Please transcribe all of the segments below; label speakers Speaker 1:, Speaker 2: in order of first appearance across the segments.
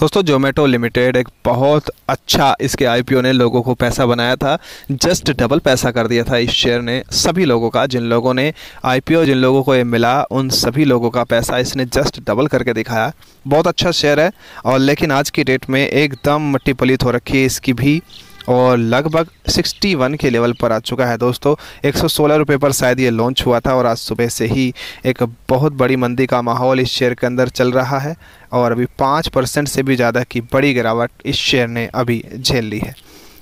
Speaker 1: दोस्तों जोमेटो लिमिटेड एक बहुत अच्छा इसके आईपीओ ने लोगों को पैसा बनाया था जस्ट डबल पैसा कर दिया था इस शेयर ने सभी लोगों का जिन लोगों ने आईपीओ जिन लोगों को ये मिला उन सभी लोगों का पैसा इसने जस्ट डबल करके दिखाया बहुत अच्छा शेयर है और लेकिन आज की डेट में एकदम मट्टी पलित हो रखी है इसकी भी और लगभग 61 के लेवल पर आ चुका है दोस्तों एक सौ पर शायद ये लॉन्च हुआ था और आज सुबह से ही एक बहुत बड़ी मंदी का माहौल इस शेयर के अंदर चल रहा है और अभी पाँच परसेंट से भी ज़्यादा की बड़ी गिरावट इस शेयर ने अभी झेल ली है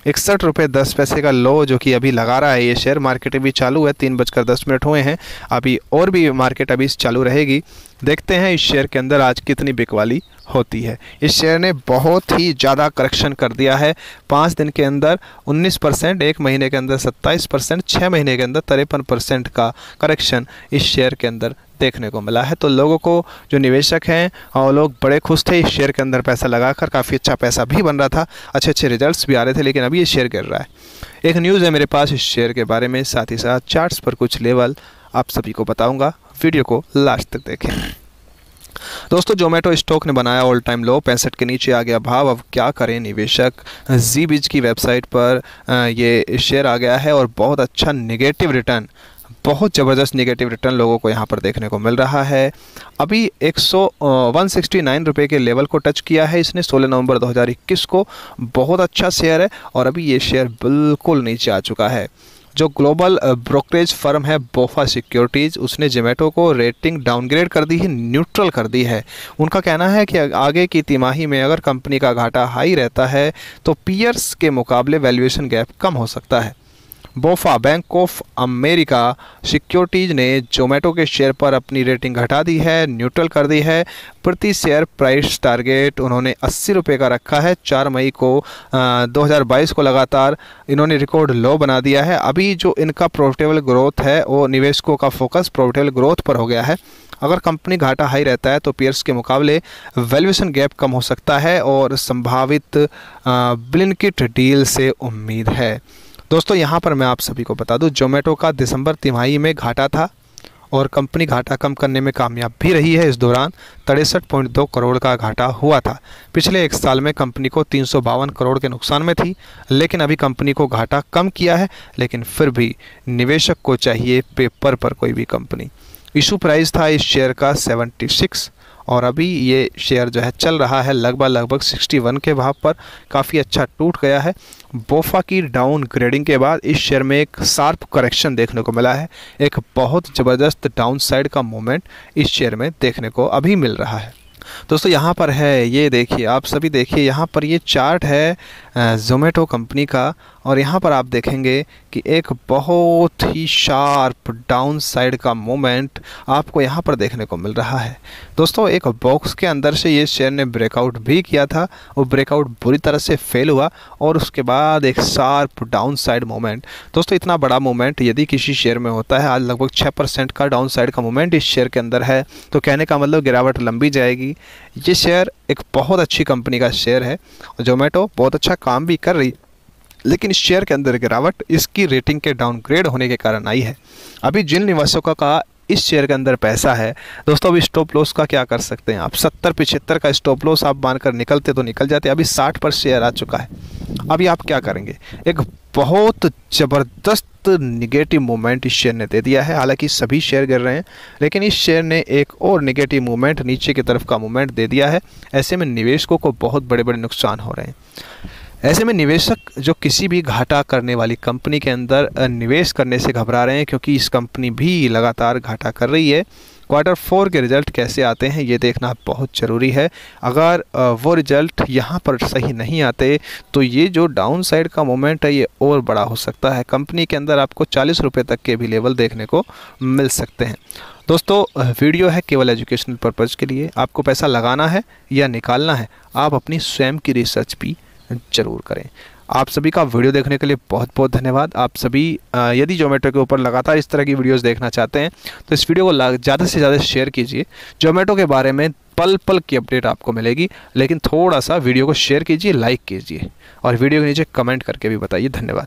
Speaker 1: इकसठ रुपये दस पैसे का लो जो कि अभी लगा रहा है ये शेयर मार्केट अभी चालू है तीन बजकर दस मिनट हुए हैं अभी और भी मार्केट अभी चालू रहेगी देखते हैं इस शेयर के अंदर आज कितनी बिकवाली होती है इस शेयर ने बहुत ही ज़्यादा करेक्शन कर दिया है पाँच दिन के अंदर 19 परसेंट एक महीने के अंदर 27 परसेंट छः महीने के अंदर तिरपन परसेंट का करेक्शन इस शेयर के अंदर देखने को मिला है तो लोगों को जो निवेशक हैं और लोग बड़े खुश थे इस शेयर के अंदर पैसा लगाकर काफ़ी अच्छा पैसा भी बन रहा था अच्छे अच्छे रिजल्ट्स भी आ रहे थे लेकिन अभी ये शेयर गिर रहा है एक न्यूज़ है मेरे पास इस शेयर के बारे में साथ ही साथ चार्ट पर कुछ लेवल आप सभी को बताऊँगा वीडियो को लास्ट तक देखें दोस्तों जोमेटो स्टॉक ने बनाया ऑल टाइम लो पैंसठ के नीचे आ गया भाव अब क्या करें निवेशक जी बिज की वेबसाइट पर ये शेयर आ गया है और बहुत अच्छा निगेटिव रिटर्न बहुत ज़बरदस्त निगेटिव रिटर्न लोगों को यहाँ पर देखने को मिल रहा है अभी एक सौ रुपये के लेवल को टच किया है इसने 16 नवंबर 2021 को बहुत अच्छा शेयर है और अभी ये शेयर बिल्कुल नीचे आ चुका है जो ग्लोबल ब्रोकरेज फर्म है बोफा सिक्योरिटीज़ उसने जोमेटो को रेटिंग डाउनग्रेड कर दी है न्यूट्रल कर दी है उनका कहना है कि आगे की तिमाही में अगर कंपनी का घाटा हाई रहता है तो पीयर्स के मुकाबले वैल्यूएशन गैप कम हो सकता है BofA Bank of America securities ने जोमेटो के शेयर पर अपनी रेटिंग घटा दी है न्यूट्रल कर दी है प्रति शेयर प्राइस टारगेट उन्होंने अस्सी रुपये का रखा है चार मई को आ, 2022 को लगातार इन्होंने रिकॉर्ड लो बना दिया है अभी जो इनका प्रॉफिटेबल ग्रोथ है वो निवेशकों का फोकस प्रॉफिटेबल ग्रोथ पर हो गया है अगर कंपनी घाटा हाई रहता है तो पियर्स के मुकाबले वैल्यूएशन गैप कम हो सकता है और संभावित ब्लिनकिट डील से उम्मीद है दोस्तों यहाँ पर मैं आप सभी को बता दूँ जोमेटो का दिसंबर तिमाही में घाटा था और कंपनी घाटा कम करने में कामयाब भी रही है इस दौरान तिरसठ पॉइंट दो करोड़ का घाटा हुआ था पिछले एक साल में कंपनी को तीन करोड़ के नुकसान में थी लेकिन अभी कंपनी को घाटा कम किया है लेकिन फिर भी निवेशक को चाहिए पेपर पर कोई भी कंपनी इशू प्राइस था इस शेयर का सेवेंटी सिक्स और अभी ये शेयर जो है चल रहा है लगभग लगभग 61 के भाव पर काफ़ी अच्छा टूट गया है बोफा की डाउन ग्रेडिंग के बाद इस शेयर में एक शार्प करेक्शन देखने को मिला है एक बहुत ज़बरदस्त डाउन साइड का मोमेंट इस शेयर में देखने को अभी मिल रहा है दोस्तों यहाँ पर है ये देखिए आप सभी देखिए यहाँ पर ये चार्ट है जोमेटो कंपनी का और यहाँ पर आप देखेंगे कि एक बहुत ही शार्प डाउन साइड का मोमेंट आपको यहाँ पर देखने को मिल रहा है दोस्तों एक बॉक्स के अंदर से ये शेयर ने ब्रेकआउट भी किया था वो ब्रेकआउट बुरी तरह से फेल हुआ और उसके बाद एक शार्प डाउन साइड मोमेंट दोस्तों इतना बड़ा मोमेंट यदि किसी शेयर में होता है आज लगभग छः परसेंट का डाउन साइड का मोमेंट इस शेयर के अंदर है तो कहने का मतलब गिरावट लंबी जाएगी ये शेयर एक बहुत अच्छी कंपनी का शेयर है जोमेटो बहुत अच्छा काम भी कर रही लेकिन इस शेयर के अंदर गिरावट इसकी रेटिंग के डाउनग्रेड होने के कारण आई है अभी जिन निवासकों का इस शेयर के अंदर पैसा है दोस्तों अभी स्टॉप लॉस का क्या कर सकते हैं आप सत्तर पिछहत्तर का स्टॉप लॉस आप मानकर निकलते तो निकल जाते अभी साठ पर शेयर आ चुका है अभी आप क्या करेंगे एक बहुत ज़बरदस्त निगेटिव मूवमेंट इस शेयर ने दे दिया है हालांकि सभी शेयर गिर रहे हैं लेकिन इस शेयर ने एक और निगेटिव मूवमेंट नीचे की तरफ का मूवमेंट दे दिया है ऐसे में निवेशकों को बहुत बड़े बड़े नुकसान हो रहे हैं ऐसे में निवेशक जो किसी भी घाटा करने वाली कंपनी के अंदर निवेश करने से घबरा रहे हैं क्योंकि इस कंपनी भी लगातार घाटा कर रही है क्वार्टर फोर के रिज़ल्ट कैसे आते हैं ये देखना बहुत ज़रूरी है अगर वो रिज़ल्ट यहाँ पर सही नहीं आते तो ये जो डाउन साइड का मोमेंट है ये और बड़ा हो सकता है कंपनी के अंदर आपको चालीस रुपये तक के भी लेवल देखने को मिल सकते हैं दोस्तों वीडियो है केवल एजुकेशनल पर्पज़ के लिए आपको पैसा लगाना है या निकालना है आप अपनी स्वयं की रिसर्च भी ज़रूर करें आप सभी का वीडियो देखने के लिए बहुत बहुत धन्यवाद आप सभी यदि जोमेटो के ऊपर लगातार इस तरह की वीडियोस देखना चाहते हैं तो इस वीडियो को ज़्यादा से ज़्यादा शेयर कीजिए जोमेटो के बारे में पल पल की अपडेट आपको मिलेगी लेकिन थोड़ा सा वीडियो को शेयर कीजिए लाइक कीजिए और वीडियो के नीचे कमेंट करके भी बताइए धन्यवाद